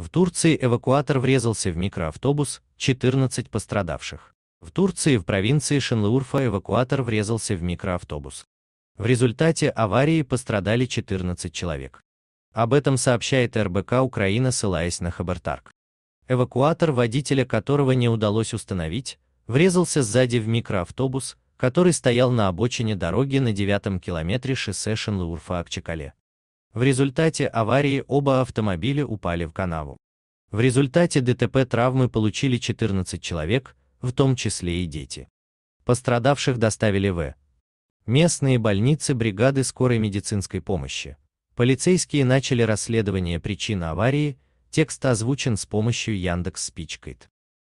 В Турции эвакуатор врезался в микроавтобус, 14 пострадавших. В Турции в провинции Шенлеурфа эвакуатор врезался в микроавтобус. В результате аварии пострадали 14 человек. Об этом сообщает РБК Украина, ссылаясь на Хабартарк. Эвакуатор, водителя которого не удалось установить, врезался сзади в микроавтобус, который стоял на обочине дороги на девятом километре шоссе шенлеурфа акчекале в результате аварии оба автомобиля упали в канаву. В результате ДТП травмы получили 14 человек, в том числе и дети. Пострадавших доставили в местные больницы бригады скорой медицинской помощи. Полицейские начали расследование причин аварии, текст озвучен с помощью Яндекс